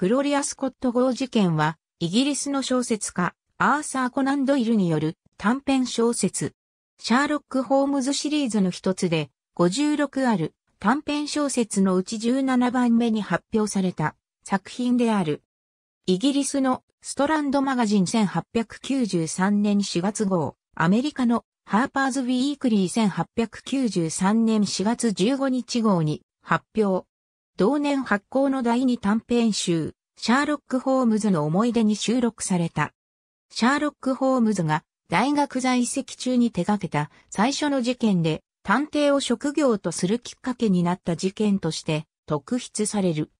グロリア・スコット号事件は、イギリスの小説家、アーサー・コナン・ドイルによる短編小説、シャーロック・ホームズシリーズの一つで、56ある短編小説のうち17番目に発表された作品である。イギリスのストランドマガジン1893年4月号、アメリカのハーパーズ・ウィークリー1893年4月15日号に発表。同年発行の第2短編集、シャーロック・ホームズの思い出に収録された。シャーロック・ホームズが大学在籍中に手掛けた最初の事件で探偵を職業とするきっかけになった事件として特筆される。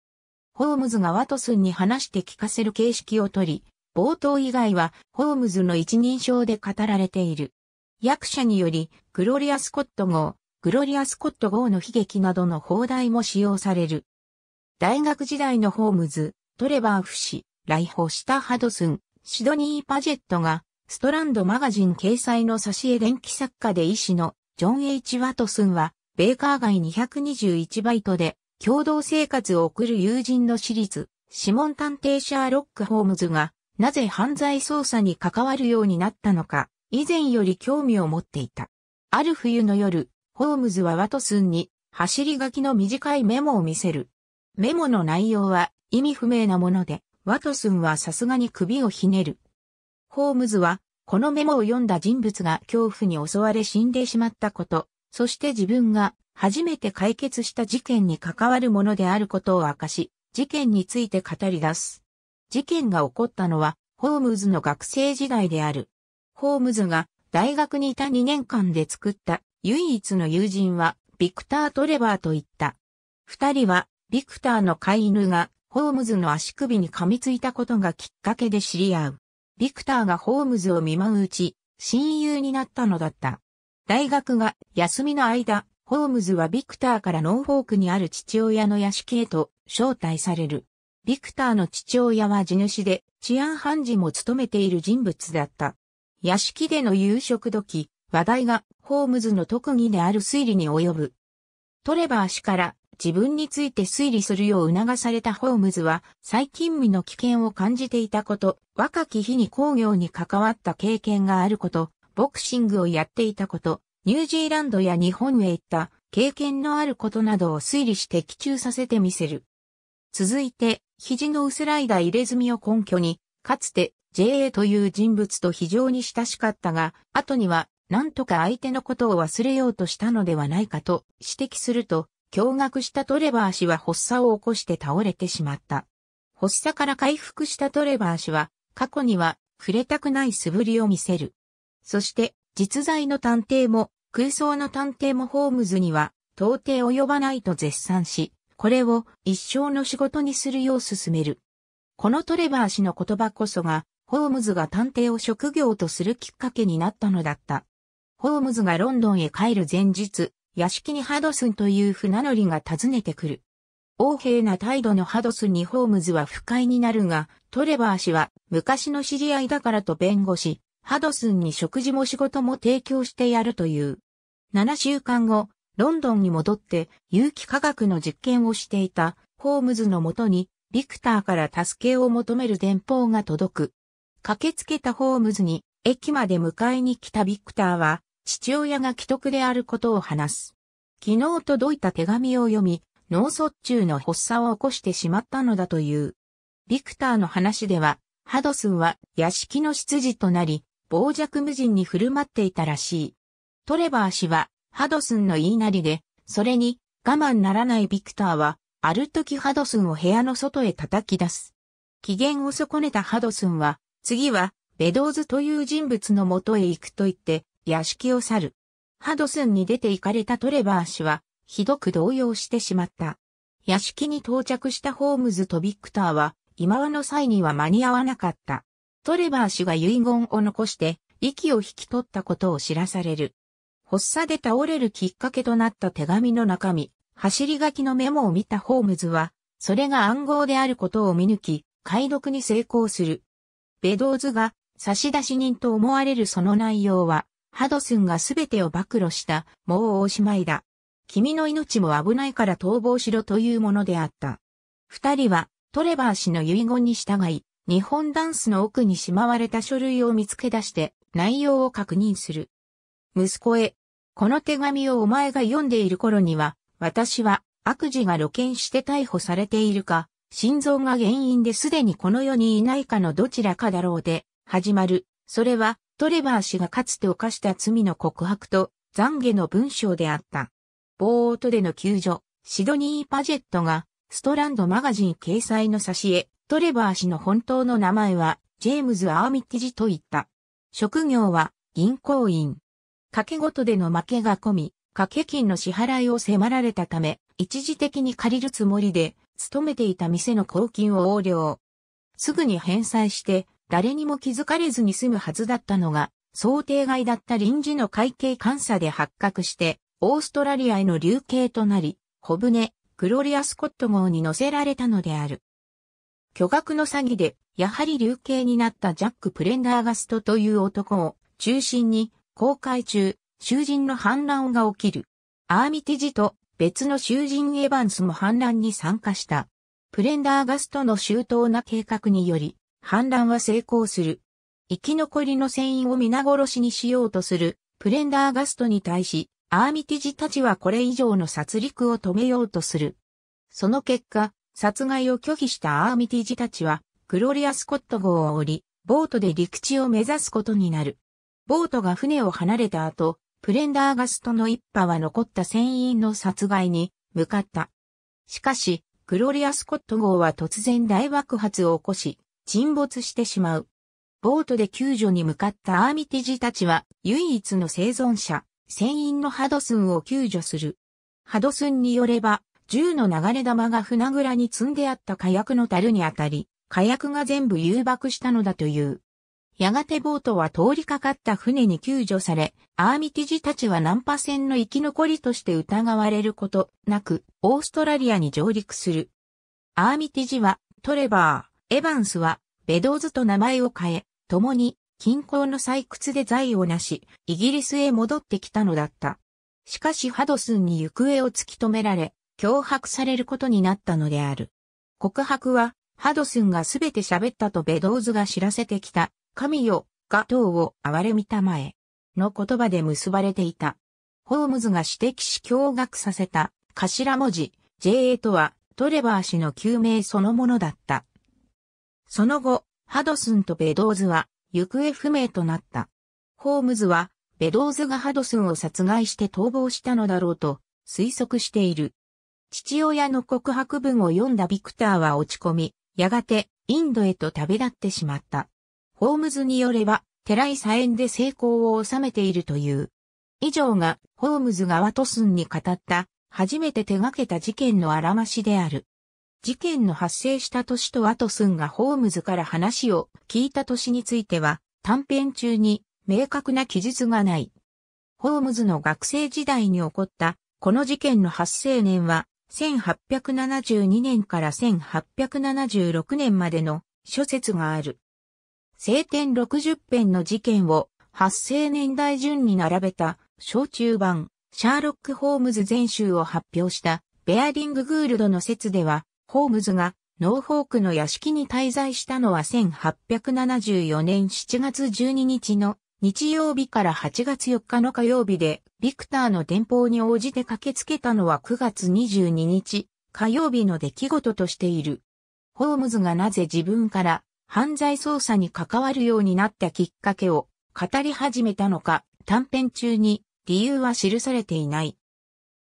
ホームズがワトスンに話して聞かせる形式をとり、冒頭以外はホームズの一人称で語られている。役者により、グロリア・スコット号、グロリア・スコット号の悲劇などの放題も使用される。大学時代のホームズ、トレバーフ氏、来訪したハドスン、シドニー・パジェットが、ストランドマガジン掲載の挿絵電気作家で医師のジョン・ H・ ワトスンは、ベーカー街221バイトで、共同生活を送る友人の私立、指紋探偵シャーロック・ホームズが、なぜ犯罪捜査に関わるようになったのか、以前より興味を持っていた。ある冬の夜、ホームズはワトスンに、走り書きの短いメモを見せる。メモの内容は、意味不明なもので、ワトスンはさすがに首をひねる。ホームズは、このメモを読んだ人物が恐怖に襲われ死んでしまったこと、そして自分が初めて解決した事件に関わるものであることを明かし、事件について語り出す。事件が起こったのは、ホームズの学生時代である。ホームズが大学にいた2年間で作った唯一の友人は、ビクター・トレバーと言った。二人は、ビクターの飼い犬がホームズの足首に噛みついたことがきっかけで知り合う。ビクターがホームズを見舞ううち、親友になったのだった。大学が休みの間、ホームズはビクターからノーフォークにある父親の屋敷へと招待される。ビクターの父親は地主で治安判事も務めている人物だった。屋敷での夕食時、話題がホームズの特技である推理に及ぶ。トレバー氏から自分について推理するよう促されたホームズは、再勤務の危険を感じていたこと、若き日に工業に関わった経験があること、ボクシングをやっていたこと、ニュージーランドや日本へ行った経験のあることなどを推理して奇中させてみせる。続いて、肘の薄らいー入れ墨を根拠に、かつて JA という人物と非常に親しかったが、後にはなんとか相手のことを忘れようとしたのではないかと指摘すると、驚愕したトレバー氏は発作を起こして倒れてしまった。発作から回復したトレバー氏は、過去には触れたくない素振りを見せる。そして、実在の探偵も、空想の探偵もホームズには、到底及ばないと絶賛し、これを一生の仕事にするよう勧める。このトレバー氏の言葉こそが、ホームズが探偵を職業とするきっかけになったのだった。ホームズがロンドンへ帰る前日、屋敷にハドスンという船乗りが訪ねてくる。横柄な態度のハドスンにホームズは不快になるが、トレバー氏は昔の知り合いだからと弁護し、ハドスンに食事も仕事も提供してやるという。7週間後、ロンドンに戻って有機化学の実験をしていたホームズのもとに、ビクターから助けを求める電報が届く。駆けつけたホームズに、駅まで迎えに来たビクターは、父親が既得であることを話す。昨日届いた手紙を読み、脳卒中の発作を起こしてしまったのだという。ビクターの話では、ハドスンは屋敷の執事となり、傍若無人に振る舞っていたらしい。トレバー氏は、ハドスンの言いなりで、それに、我慢ならないビクターは、ある時ハドスンを部屋の外へ叩き出す。機嫌を損ねたハドスンは、次は、ベドーズという人物のもとへ行くと言って、屋敷を去る。ハドスンに出て行かれたトレバー氏は、ひどく動揺してしまった。屋敷に到着したホームズとビクターは、今はの際には間に合わなかった。トレバー氏が遺言を残して、息を引き取ったことを知らされる。発作で倒れるきっかけとなった手紙の中身、走り書きのメモを見たホームズは、それが暗号であることを見抜き、解読に成功する。ベドーズが差出人と思われるその内容は、ハドスンがすべてを暴露した、もうおしまいだ。君の命も危ないから逃亡しろというものであった。二人は、トレバー氏の遺言に従い、日本ダンスの奥にしまわれた書類を見つけ出して、内容を確認する。息子へ、この手紙をお前が読んでいる頃には、私は悪事が露見して逮捕されているか、心臓が原因ですでにこの世にいないかのどちらかだろうで、始まる。それは、トレバー氏がかつて犯した罪の告白と懺悔の文章であった。ボートでの救助、シドニー・パジェットが、ストランドマガジン掲載の差し絵、トレバー氏の本当の名前は、ジェームズ・アーミッティジと言った。職業は、銀行員。賭け事での負けが込み、掛け金の支払いを迫られたため、一時的に借りるつもりで、勤めていた店の公金を横領。すぐに返済して、誰にも気づかれずに済むはずだったのが、想定外だった臨時の会計監査で発覚して、オーストラリアへの流刑となり、小舟、グロリア・スコット号に乗せられたのである。巨額の詐欺で、やはり流刑になったジャック・プレンダーガストという男を中心に、公開中、囚人の反乱が起きる。アーミティジと別の囚人エヴァンスも反乱に参加した。プレンダーガストの周到な計画により、反乱は成功する。生き残りの船員を皆殺しにしようとするプレンダーガストに対し、アーミティジたちはこれ以上の殺戮を止めようとする。その結果、殺害を拒否したアーミティジたちは、グロリア・スコット号を降り、ボートで陸地を目指すことになる。ボートが船を離れた後、プレンダーガストの一派は残った船員の殺害に向かった。しかし、グロリア・スコット号は突然大爆発を起こし、沈没してしまう。ボートで救助に向かったアーミティジたちは唯一の生存者、船員のハドスンを救助する。ハドスンによれば、銃の流れ弾が船蔵に積んであった火薬の樽に当たり、火薬が全部誘爆したのだという。やがてボートは通りかかった船に救助され、アーミティジたちは難破船の生き残りとして疑われることなく、オーストラリアに上陸する。アーミティジはトレバー、エヴァンスは、ベドーズと名前を変え、共に、近郊の採掘で財を成し、イギリスへ戻ってきたのだった。しかしハドスンに行方を突き止められ、脅迫されることになったのである。告白は、ハドスンがすべて喋ったとベドーズが知らせてきた、神よ、がトを憐れみたまえ、の言葉で結ばれていた。ホームズが指摘し驚愕させた、頭文字、JA とは、トレバー氏の救命そのものだった。その後、ハドスンとベドーズは行方不明となった。ホームズは、ベドーズがハドスンを殺害して逃亡したのだろうと推測している。父親の告白文を読んだビクターは落ち込み、やがてインドへと旅立ってしまった。ホームズによれば、寺井左縁で成功を収めているという。以上が、ホームズがワトスンに語った、初めて手掛けた事件のあらましである。事件の発生した年とワトスンがホームズから話を聞いた年については、短編中に明確な記述がない。ホームズの学生時代に起こったこの事件の発生年は1872年から1876年までの諸説がある。晴天60編の事件を発生年代順に並べた小中版シャーロック・ホームズ全集を発表したベアリング・グールドの説ではホームズがノーフォークの屋敷に滞在したのは1874年7月12日の日曜日から8月4日の火曜日で、ビクターの電報に応じて駆けつけたのは9月22日、火曜日の出来事としている。ホームズがなぜ自分から犯罪捜査に関わるようになったきっかけを語り始めたのか、短編中に理由は記されていない。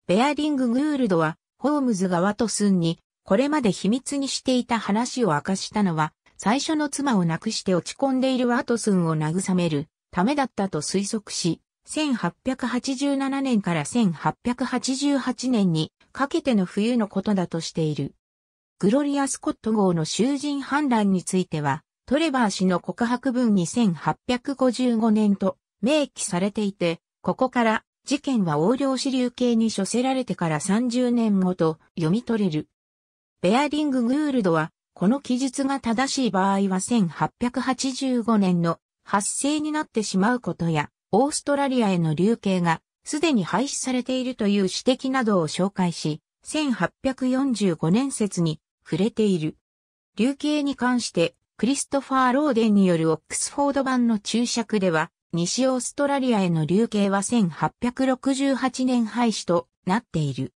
ベアリング・グールドは、ホームズがワトスンにこれまで秘密にしていた話を明かしたのは、最初の妻を亡くして落ち込んでいるワトソンを慰めるためだったと推測し、1887年から1888年にかけての冬のことだとしている。グロリア・スコット号の囚人反乱については、トレバー氏の告白文に1855年と明記されていて、ここから事件は横領支流系に処せられてから30年後と読み取れる。ベアリング・グールドは、この記述が正しい場合は1885年の発生になってしまうことや、オーストラリアへの流刑がすでに廃止されているという指摘などを紹介し、1845年説に触れている。流刑に関して、クリストファー・ローデンによるオックスフォード版の注釈では、西オーストラリアへの流刑は1868年廃止となっている。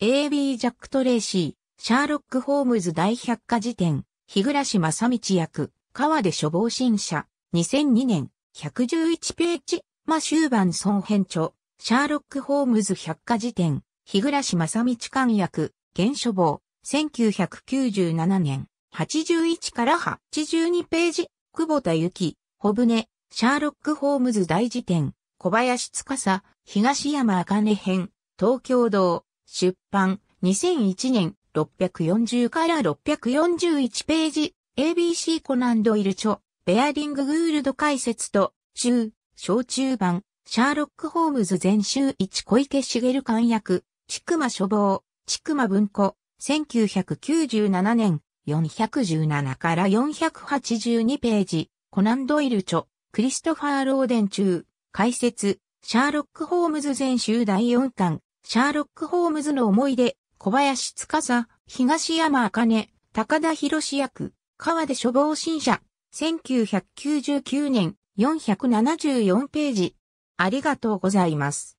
AB ジャック・トレーシー、シャーロック・ホームズ大百科事典、日暮正道役、川出処方新社、2002年、111ページ、マシューバン孫編著、シャーロック・ホームズ百科事典、日暮正道官役、現処方、1997年、81から82ページ、久保田由紀、小舟、シャーロック・ホームズ大辞典、小林司、東山茜編、東京堂、出版、2001年、640から641ページ、ABC コナンドイル著、ベアリング・グールド解説と、中、小中版、シャーロック・ホームズ全集1小池茂官役、ちくま書房、ちくま文庫、1997年、417から482ページ、コナンドイル著、クリストファー・ローデン中、解説、シャーロック・ホームズ全集第4巻、シャーロック・ホームズの思い出、小林司、東山茜、高田博士役、川出処方新社、1999年474ページ。ありがとうございます。